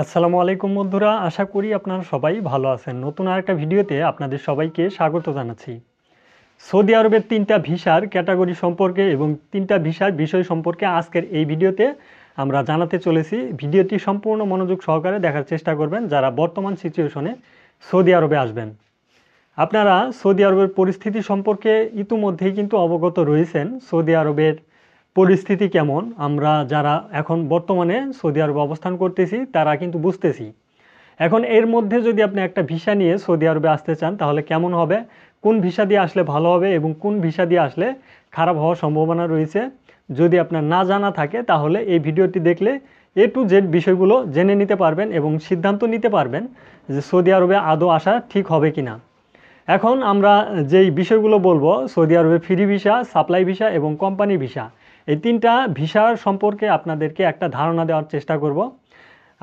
আসসালামু আলাইকুম বন্ধুরা আশা করি আপনারা সবাই ভালো আছেন নতুন আরেকটা ভিডিওতে আপনাদের সবাইকে স্বাগত জানাচ্ছি সৌদি আরবের তিনটা ভিসার ক্যাটাগরি সম্পর্কে এবং তিনটা ভিসার বিষয় সম্পর্কে আজকের এই ভিডিওতে আমরা জানাতে চলেছি ভিডিওটি সম্পূর্ণ মনোযোগ সহকারে দেখার চেষ্টা করবেন যারা বর্তমান সিচুয়েশনে সৌদি আরবে আসবেন আপনারা সৌদি আরবের পরিস্থিতি সম্পর্কে ইতিমধ্যেই কিন্তু অবগত রয়েছেন সৌদি আরবের পরিস্থিতি কেমন আমরা যারা এখন বর্তমানে সৌদি আরবে অবস্থান করতেছি তারা কিন্তু বুঝতেছি এখন এর মধ্যে যদি আপনি একটা ভিসা নিয়ে সৌদি আরবে আসতে চান তাহলে কেমন হবে কোন ভিসা দিয়ে আসলে ভালো হবে এবং কোন ভিসা দিয়ে আসলে খারাপ হওয়ার সম্ভাবনা রয়েছে যদি আপনার না জানা থাকে তাহলে এই ভিডিওটি দেখলে এ টু জেড বিষয়গুলো জেনে নিতে পারবেন এবং সিদ্ধান্ত নিতে পারবেন যে সৌদি আরবে আদৌ আসা ঠিক হবে কি না এখন আমরা যেই বিষয়গুলো বলবো সৌদি আরবে ফ্রি ভিসা সাপ্লাই ভিসা এবং কোম্পানি ভিসা এই তিনটা ভিসার সম্পর্কে আপনাদেরকে একটা ধারণা দেওয়ার চেষ্টা করব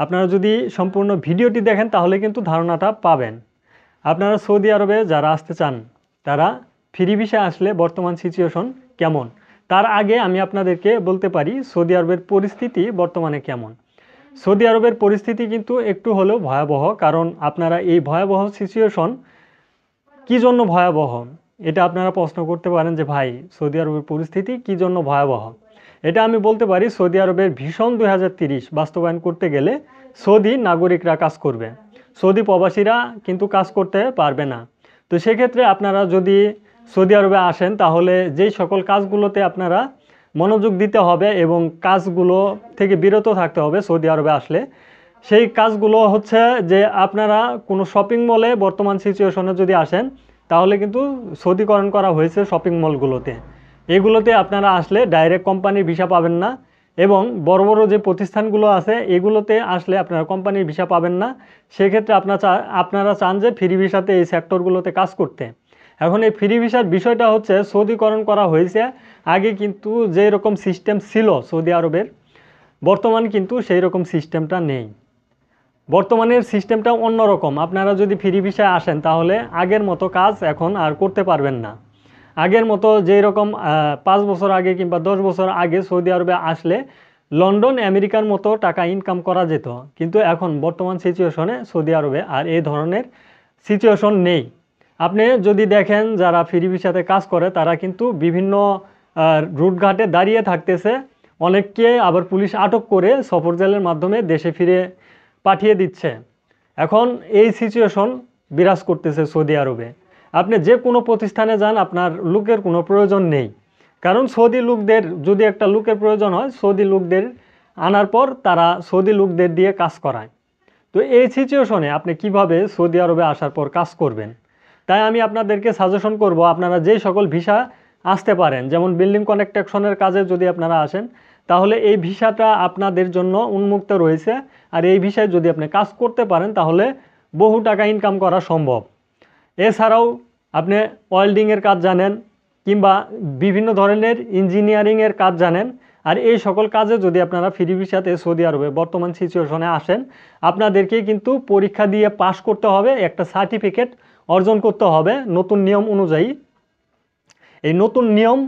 আপনারা যদি সম্পূর্ণ ভিডিওটি দেখেন তাহলে কিন্তু ধারণাটা পাবেন আপনারা সৌদি আরবে যারা আসতে চান তারা ফ্রি ভিসা আসলে বর্তমান সিচুয়েশন কেমন তার আগে আমি আপনাদেরকে বলতে পারি সৌদি আরবের পরিস্থিতি বর্তমানে কেমন সৌদি আরবের পরিস্থিতি কিন্তু একটু হলেও ভয়াবহ কারণ আপনারা এই ভয়াবহ সিচুয়েশন কী জন্য ভয়াবহ এটা আপনারা প্রশ্ন করতে পারেন যে ভাই সৌদি আরবের পরিস্থিতি কি জন্য ভয়াবহ এটা আমি বলতে পারি সৌদি আরবের ভীষণ দুই বাস্তবায়ন করতে গেলে সৌদি নাগরিকরা কাজ করবে সৌদি প্রবাসীরা কিন্তু কাজ করতে পারবে না তো সেক্ষেত্রে আপনারা যদি সৌদি আরবে আসেন তাহলে যেই সকল কাজগুলোতে আপনারা মনোযোগ দিতে হবে এবং কাজগুলো থেকে বিরত থাকতে হবে সৌদি আরবে আসলে সেই কাজগুলো হচ্ছে যে আপনারা কোনো শপিং মলে বর্তমান সিচুয়েশনে যদি আসেন তাহলে কিন্তু সৌদিকরণ করা হয়েছে শপিং মলগুলোতে এগুলোতে আপনারা আসলে ডাইরেক্ট কোম্পানির ভিসা পাবেন না এবং বড় বড় যে প্রতিষ্ঠানগুলো আছে এগুলোতে আসলে আপনারা কোম্পানির ভিসা পাবেন না সেক্ষেত্রে আপনার আপনারা চান যে ফ্রি ভিসাতে এই সেক্টরগুলোতে কাজ করতে এখন এই ফ্রি ভিসার বিষয়টা হচ্ছে সৌদিকরণ করা হয়েছে আগে কিন্তু যেরকম রকম সিস্টেম ছিল সৌদি আরবের বর্তমান কিন্তু সেই রকম সিস্টেমটা নেই বর্তমানের সিস্টেমটা অন্যরকম আপনারা যদি ফ্রি ভিসায় আসেন তাহলে আগের মতো কাজ এখন আর করতে পারবেন না আগের মতো যেই রকম পাঁচ বছর আগে কিংবা দশ বছর আগে সৌদি আরবে আসলে লন্ডন আমেরিকার মতো টাকা ইনকাম করা যেত কিন্তু এখন বর্তমান সিচুয়েশনে সৌদি আরবে আর এই ধরনের সিচুয়েশন নেই আপনি যদি দেখেন যারা ফ্রি ভিসাতে কাজ করে তারা কিন্তু বিভিন্ন রুটঘাটে দাঁড়িয়ে থাকতেছে অনেককে আবার পুলিশ আটক করে সফর জেলের মাধ্যমে দেশে ফিরে পাঠিয়ে দিচ্ছে এখন এই সিচুয়েশন বিরাজ করতেছে সৌদি আরবে আপনি যে কোনো প্রতিষ্ঠানে যান আপনার লোকের কোনো প্রয়োজন নেই কারণ সৌদি লোকদের যদি একটা লোকের প্রয়োজন হয় সৌদি লোকদের আনার পর তারা সৌদি লোকদের দিয়ে কাজ করায় তো এই সিচুয়েশনে আপনি কিভাবে সৌদি আরবে আসার পর কাজ করবেন তাই আমি আপনাদেরকে সাজেশন করব আপনারা যে সকল ভিসা আসতে পারেন যেমন বিল্ডিং কনেকট্রাকশনের কাজে যদি আপনারা আসেন তাহলে এই ভিসাটা আপনাদের জন্য উন্মুক্ত রয়েছে আর এই ভিসায় যদি আপনি কাজ করতে পারেন তাহলে বহু টাকা ইনকাম করা সম্ভব এছাড়াও আপনি ওয়েল্ডিংয়ের কাজ জানেন কিংবা বিভিন্ন ধরনের ইঞ্জিনিয়ারিংয়ের কাজ জানেন আর এই সকল কাজে যদি আপনারা ফ্রি ভিসাতে সৌদি আরবে বর্তমান সিচুয়েশনে আসেন আপনাদেরকে কিন্তু পরীক্ষা দিয়ে পাশ করতে হবে একটা সার্টিফিকেট অর্জন করতে হবে নতুন নিয়ম অনুযায়ী এই নতুন নিয়ম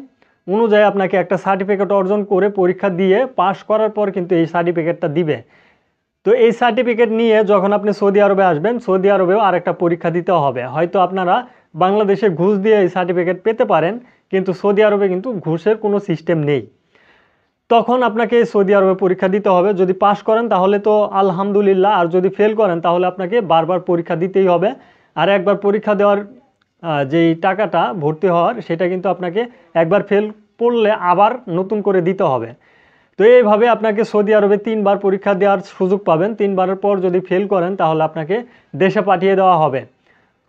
অনুযায়ী আপনাকে একটা সার্টিফিকেট অর্জন করে পরীক্ষা দিয়ে পাশ করার পর কিন্তু এই সার্টিফিকেটটা দিবে তো এই সার্টিফিকেট নিয়ে যখন আপনি সৌদি আরবে আসবেন সৌদি আরবেও আরেকটা পরীক্ষা দিতে হবে হয়তো আপনারা বাংলাদেশে ঘুষ দিয়ে এই সার্টিফিকেট পেতে পারেন কিন্তু সৌদি আরবে কিন্তু ঘুষের কোনো সিস্টেম নেই তখন আপনাকে সৌদি আরবে পরীক্ষা দিতে হবে যদি পাশ করেন তাহলে তো আলহামদুলিল্লাহ আর যদি ফেল করেন তাহলে আপনাকে বারবার পরীক্ষা দিতেই হবে আর একবার পরীক্ষা দেওয়ার যেই টাকাটা ভর্তি হওয়ার সেটা কিন্তু আপনাকে একবার ফেল পড়লে আবার নতুন করে দিতে হবে তো এইভাবে আপনাকে সৌদি আরবে তিনবার পরীক্ষা দেওয়ার সুযোগ পাবেন তিনবারের পর যদি ফেল করেন তাহলে আপনাকে দেশে পাঠিয়ে দেওয়া হবে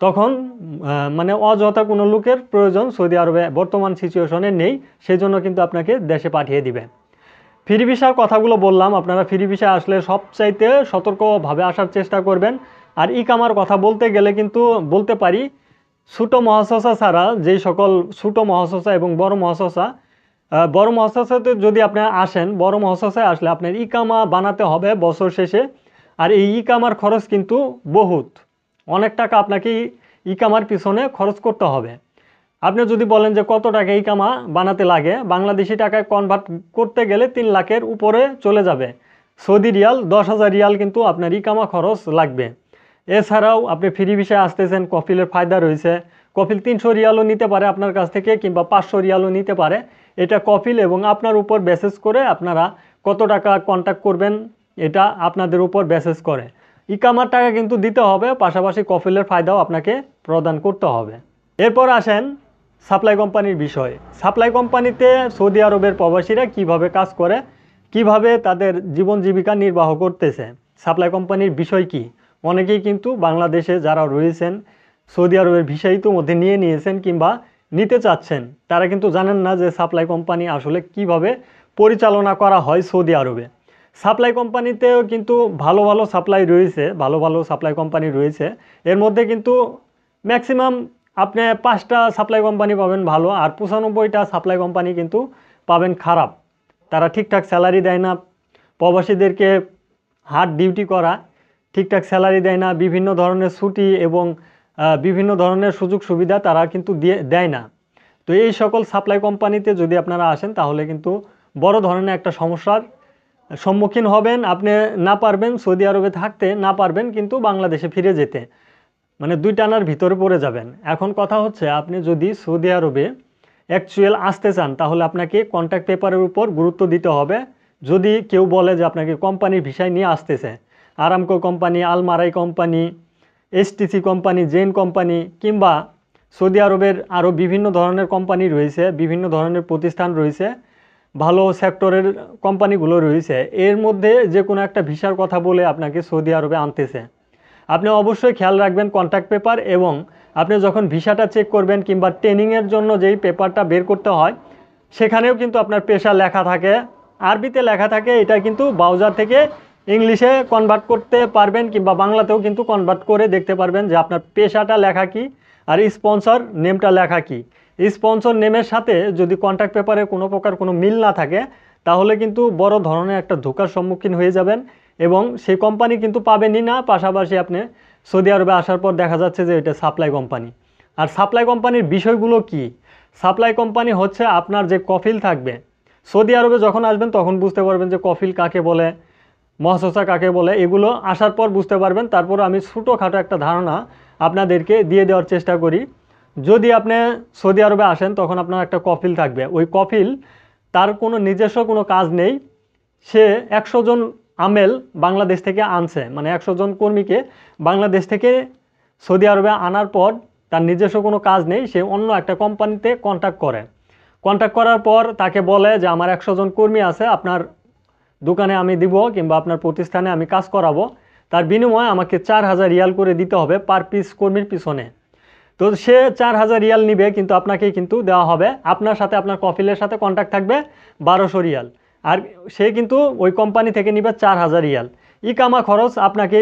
তখন মানে অযথা কোনো লোকের প্রয়োজন সৌদি আরবে বর্তমান সিচুয়েশনে নেই সেই জন্য কিন্তু আপনাকে দেশে পাঠিয়ে দিবে ফ্রি ভিসার কথাগুলো বললাম আপনারা ফ্রি ভিসা আসলে সবচাইতে সতর্কভাবে আসার চেষ্টা করবেন আর ই কামার কথা বলতে গেলে কিন্তু বলতে পারি ছোটো মহাশসা ছাড়া যে সকল ছোটো মহাশসা এবং বড় মহাশসা বড় মহাশসাতে যদি আপনি আসেন বড় মহাশসায় আসলে আপনার ইকামা বানাতে হবে বছর শেষে আর এই ইকামার খরচ কিন্তু বহুত অনেক টাকা আপনাকে ইকামার পিছনে খরচ করতে হবে আপনি যদি বলেন যে কত টাকা ইকামা বানাতে লাগে বাংলাদেশি টাকায় কনভার্ট করতে গেলে তিন লাখের উপরে চলে যাবে সৌদি রিয়াল দশ হাজার রিয়াল কিন্তু আপনার ইকামা খরচ লাগবে এছাড়াও আপনি ফ্রি ভিসায় আসতেছেন কফিলের ফায়দা রয়েছে কফিল তিনশো রিয়ালও নিতে পারে আপনার কাছ থেকে কিংবা পাঁচশো রিয়ালও নিতে পারে এটা কফিল এবং আপনার উপর ব্যাসেজ করে আপনারা কত টাকা কন্ট্যাক্ট করবেন এটা আপনাদের উপর ব্যাসেজ করে ইকামার টাকা কিন্তু দিতে হবে পাশাপাশি কফিলের ফায়দাও আপনাকে প্রদান করতে হবে এরপর আসেন সাপ্লাই কোম্পানির বিষয়ে সাপ্লাই কোম্পানিতে সৌদি আরবের প্রবাসীরা কিভাবে কাজ করে কিভাবে তাদের জীবন জীবিকা নির্বাহ করতেছে সাপ্লাই কোম্পানির বিষয় কী অনেকেই কিন্তু বাংলাদেশে যারা রয়েছেন সৌদি আরবের ভিসা মধ্যে নিয়ে নিয়েছেন কিংবা নিতে চাচ্ছেন তারা কিন্তু জানেন না যে সাপ্লাই কোম্পানি আসলে কিভাবে পরিচালনা করা হয় সৌদি আরবে সাপ্লাই কোম্পানিতেও কিন্তু ভালো ভালো সাপ্লাই রয়েছে ভালো ভালো সাপ্লাই কোম্পানি রয়েছে এর মধ্যে কিন্তু ম্যাক্সিমাম আপনি পাঁচটা সাপ্লাই কোম্পানি পাবেন ভালো আর পঁচানব্বইটা সাপ্লাই কোম্পানি কিন্তু পাবেন খারাপ তারা ঠিকঠাক স্যালারি দেয় না প্রবাসীদেরকে হার্ড ডিউটি করা ঠিকঠাক স্যালারি দেয় না বিভিন্ন ধরনের ছুটি এবং বিভিন্ন ধরনের সুযোগ সুবিধা তারা কিন্তু দিয়ে দেয় না তো এই সকল সাপ্লাই কোম্পানিতে যদি আপনারা আসেন তাহলে কিন্তু বড় ধরনের একটা সমস্যার সম্মুখীন হবেন আপনি না পারবেন সৌদি আরবে থাকতে না পারবেন কিন্তু বাংলাদেশে ফিরে যেতে মানে দুই টানার ভিতরে পড়ে যাবেন এখন কথা হচ্ছে আপনি যদি সৌদি আরবে অ্যাকচুয়াল আসতে চান তাহলে আপনাকে কন্ট্যাক্ট পেপারের উপর গুরুত্ব দিতে হবে যদি কেউ বলে যে আপনাকে কোম্পানির ভিসায় নিয়ে আসতেছে Aramco company Almarai company STC company Zain company কিংবা সৌদি আরবের আরও বিভিন্ন ধরনের কোম্পানি রয়েছে বিভিন্ন ধরনের প্রতিষ্ঠান রয়েছে ভালো সেক্টরের কোম্পানিগুলো রয়েছে এর মধ্যে যে কোনো একটা ভিসার কথা বলে আপনাকে সৌদি আরবে আনতেছে আপনি অবশ্যই খেয়াল রাখবেন কন্ট্যাক্ট পেপার এবং আপনি যখন ভিসাটা চেক করবেন কিংবা ট্রেনিংয়ের জন্য যেই পেপারটা বের করতে হয় সেখানেও কিন্তু আপনার পেশা লেখা থাকে আরবিতে লেখা থাকে এটা কিন্তু বাউজার থেকে ইংলিশে কনভার্ট করতে পারবেন কিংবা বাংলাতেও কিন্তু কনভার্ট করে দেখতে পারবেন যে আপনার পেশাটা লেখা কি আর স্পন্সর নেমটা লেখা কি স্পন্সর নেমের সাথে যদি কন্ট্যাক্ট পেপারে কোনো প্রকার কোনো মিল না থাকে তাহলে কিন্তু বড় ধরনের একটা ধোকার সম্মুখীন হয়ে যাবেন এবং সেই কোম্পানি কিন্তু পাবেনই না পাশাপাশি আপনি সৌদি আরবে আসার পর দেখা যাচ্ছে যে এটা সাপ্লাই কোম্পানি আর সাপ্লাই কোম্পানির বিষয়গুলো কি সাপ্লাই কোম্পানি হচ্ছে আপনার যে কফিল থাকবে সৌদি আরবে যখন আসবেন তখন বুঝতে পারবেন যে কফিল কাকে বলে মহাশসা কাকে বলে এগুলো আসার পর বুঝতে পারবেন তারপর আমি ছোটোখাটো একটা ধারণা আপনাদেরকে দিয়ে দেওয়ার চেষ্টা করি যদি আপনি সৌদি আরবে আসেন তখন আপনার একটা কফিল থাকবে ওই কফিল তার কোনো নিজস্ব কোনো কাজ নেই সে একশো জন আমেল বাংলাদেশ থেকে আনছে মানে একশো জন কর্মীকে বাংলাদেশ থেকে সৌদি আরবে আনার পর তার নিজস্ব কোনো কাজ নেই সে অন্য একটা কোম্পানিতে কন্ট্যাক্ট করে কন্ট্যাক্ট করার পর তাকে বলে যে আমার একশো জন কর্মী আছে আপনার দোকানে আমি দিব কিংবা আপনার প্রতিষ্ঠানে আমি কাজ করাবো তার বিনিময়ে আমাকে চার হাজার রিয়াল করে দিতে হবে পার পিস কর্মীর পিছনে তো সে চার হাজার রিয়াল নিবে কিন্তু আপনাকে কিন্তু দেওয়া হবে আপনার সাথে আপনার কফিলের সাথে কন্ট্যাক্ট থাকবে বারোশো রিয়াল আর সে কিন্তু ওই কোম্পানি থেকে নিবে চার হাজার রিয়াল ই কামা খরচ আপনাকে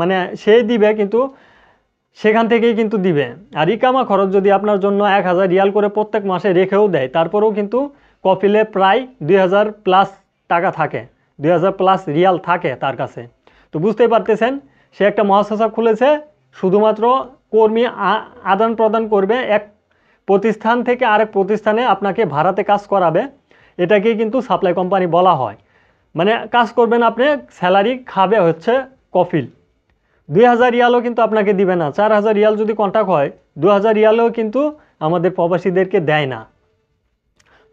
মানে সে দিবে কিন্তু সেখান থেকেই কিন্তু দিবে আর ই কামা খরচ যদি আপনার জন্য এক হাজার রিয়াল করে প্রত্যেক মাসে রেখেও দেয় তারপরেও কিন্তু কফিলে প্রায় দুই প্লাস টাকা থাকে দুই প্লাস রিয়াল থাকে তার কাছে তো বুঝতেই পারতেছেন সে একটা মহাসচাপ খুলেছে শুধুমাত্র কর্মী আদান প্রদান করবে এক প্রতিষ্ঠান থেকে আরেক প্রতিষ্ঠানে আপনাকে ভাড়াতে কাজ করাবে এটাকে কিন্তু সাপ্লাই কোম্পানি বলা হয় মানে কাজ করবেন আপনি স্যালারি খাবে হচ্ছে কফিল দুই হাজার রিয়ালও কিন্তু আপনাকে দিবে না চার হাজার রিয়াল যদি কন্ট্যাক্ট হয় দু হাজার রিয়ালও কিন্তু আমাদের প্রবাসীদেরকে দেয় না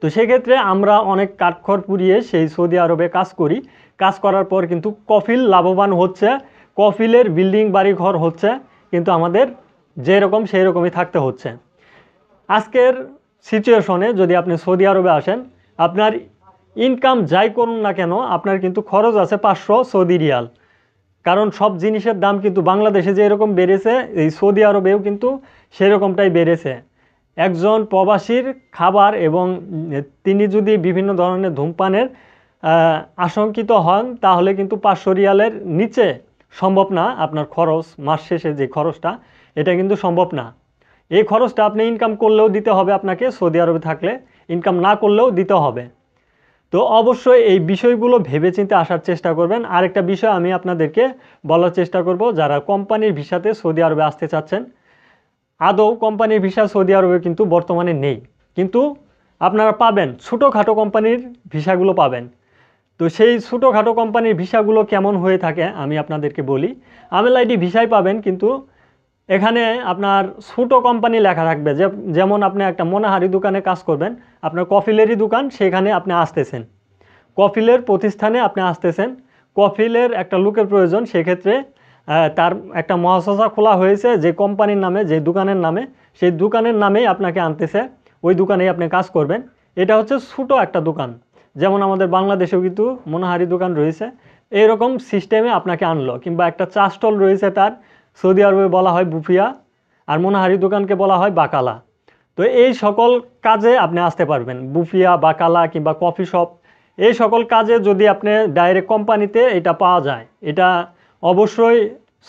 তো সেক্ষেত্রে আমরা অনেক কাঠখড় পুড়িয়ে সেই সৌদি আরবে কাজ করি কাজ করার পর কিন্তু কফিল লাভবান হচ্ছে কফিলের বিল্ডিং বাড়ি ঘর হচ্ছে কিন্তু আমাদের যেরকম সেই রকমই থাকতে হচ্ছে আজকের সিচুয়েশনে যদি আপনি সৌদি আরবে আসেন আপনার ইনকাম যাই করুন না কেন আপনার কিন্তু খরচ আছে পাঁচশো সৌদি রিয়াল কারণ সব জিনিসের দাম কিন্তু বাংলাদেশে যেরকম বেড়েছে এই সৌদি আরবেও কিন্তু সেরকমটাই বেড়েছে একজন প্রবাসীর খাবার এবং তিনি যদি বিভিন্ন ধরনের ধূমপানের আশঙ্কিত হন তাহলে কিন্তু পাঁচশো রিয়ালের নিচে সম্ভব না আপনার খরচ মাস শেষে যে খরচটা এটা কিন্তু সম্ভব না এই খরচটা আপনি ইনকাম করলেও দিতে হবে আপনাকে সৌদি আরবে থাকলে ইনকাম না করলেও দিতে হবে তো অবশ্যই এই বিষয়গুলো ভেবেচিন্তে আসার চেষ্টা করবেন আরেকটা বিষয় আমি আপনাদেরকে বলার চেষ্টা করব যারা কোম্পানির ভিসাতে সৌদি আরবে আসতে চাচ্ছেন আদৌ কোম্পানির ভিসা সৌদি আরবে কিন্তু বর্তমানে নেই কিন্তু আপনারা পাবেন ছোটোখাটো কোম্পানির ভিসাগুলো পাবেন তো সেই ছোটোখাটো কোম্পানির ভিসাগুলো কেমন হয়ে থাকে আমি আপনাদেরকে বলি আমেল আইডি ভিসাই পাবেন কিন্তু এখানে আপনার ছোটো কোম্পানি লেখা থাকবে যে যেমন আপনি একটা মনাহারি দোকানে কাজ করবেন আপনার কফিলেরই দোকান সেখানে আপনি আসতেছেন কফিলের প্রতিষ্ঠানে আপনি আসতেছেন কফিলের একটা লোকের প্রয়োজন সেক্ষেত্রে তার একটা মহাসা খোলা হয়েছে যে কোম্পানির নামে যে দোকানের নামে সেই দোকানের নামেই আপনাকে আনতেছে ওই দোকানেই আপনি কাজ করবেন এটা হচ্ছে ছোটো একটা দোকান যেমন আমাদের বাংলাদেশেও কিন্তু মনোহারি দোকান রয়েছে এইরকম সিস্টেমে আপনাকে আনলো কিংবা একটা চা স্টল রয়েছে তার সৌদি আরবে বলা হয় বুফিয়া আর মনোহারি দোকানকে বলা হয় বাকালা তো এই সকল কাজে আপনি আসতে পারবেন বুফিয়া বাকালা কিংবা কফি শপ এই সকল কাজে যদি আপনি ডাইরেক্ট কোম্পানিতে এটা পাওয়া যায় এটা অবশ্যই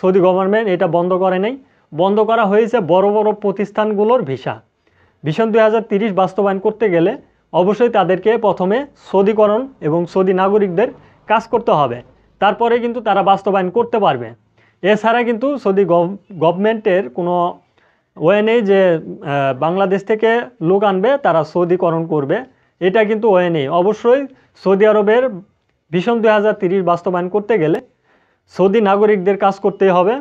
সৌদি গভর্নমেন্ট এটা বন্ধ করে নেই বন্ধ করা হয়েছে বড় বড় প্রতিষ্ঠানগুলোর ভিসা ভিশন দুই বাস্তবায়ন করতে গেলে অবশ্যই তাদেরকে প্রথমে সৌদিকরণ এবং সৌদি নাগরিকদের কাজ করতে হবে তারপরে কিন্তু তারা বাস্তবায়ন করতে পারবে এছাড়া কিন্তু সৌদি গভর্নমেন্টের কোনো ওয়ে নেই যে বাংলাদেশ থেকে লোক আনবে তারা সৌদিকরণ করবে এটা কিন্তু ওয়ে নেই অবশ্যই সৌদি আরবের ভিশন দুই বাস্তবায়ন করতে গেলে সৌদি নাগরিকদের কাজ করতেই হবে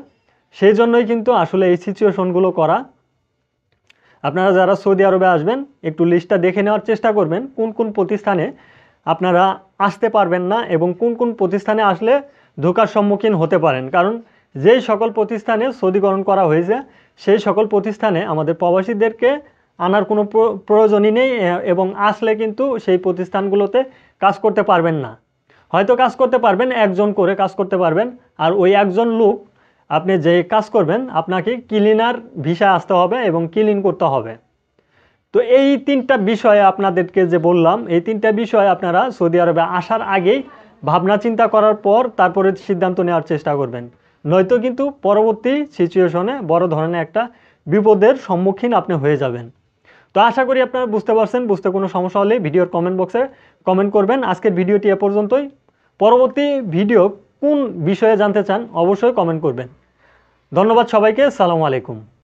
সেই জন্যই কিন্তু আসলে এই সিচুয়েশনগুলো করা আপনারা যারা সৌদি আরবে আসবেন একটু লিস্টটা দেখে নেওয়ার চেষ্টা করবেন কোন কোন প্রতিষ্ঠানে আপনারা আসতে পারবেন না এবং কোন কোন প্রতিষ্ঠানে আসলে ধোকার সম্মুখীন হতে পারেন কারণ যেই সকল প্রতিষ্ঠানে সৌদিকরণ করা হয়েছে সেই সকল প্রতিষ্ঠানে আমাদের প্রবাসীদেরকে আনার কোনো প্রয়োজনই নেই এবং আসলে কিন্তু সেই প্রতিষ্ঠানগুলোতে কাজ করতে পারবেন না হয়তো কাজ করতে পারবেন একজন করে কাজ করতে পারবেন আর ওই একজন লোক আপনি যে কাজ করবেন আপনাকে ক্লিনার ভিসা আসতে হবে এবং ক্লিন করতে হবে তো এই তিনটা বিষয়ে আপনাদেরকে যে বললাম এই তিনটা বিষয় আপনারা সৌদি আরবে আসার আগেই ভাবনা চিন্তা করার পর তারপরে সিদ্ধান্ত নেওয়ার চেষ্টা করবেন নয়তো কিন্তু পরবর্তী সিচুয়েশনে বড় ধরনের একটা বিপদের সম্মুখীন আপনি হয়ে যাবেন তো আশা করি আপনারা বুঝতে পারছেন বুঝতে কোনো সমস্যা হলে ভিডিওর কমেন্ট বক্সে কমেন্ট করবেন আজকের ভিডিওটি এ পর্যন্তই পরবর্তী ভিডিও কোন বিষয়ে জানতে চান অবশ্যই কমেন্ট করবেন ধন্যবাদ সবাইকে সালামু আলাইকুম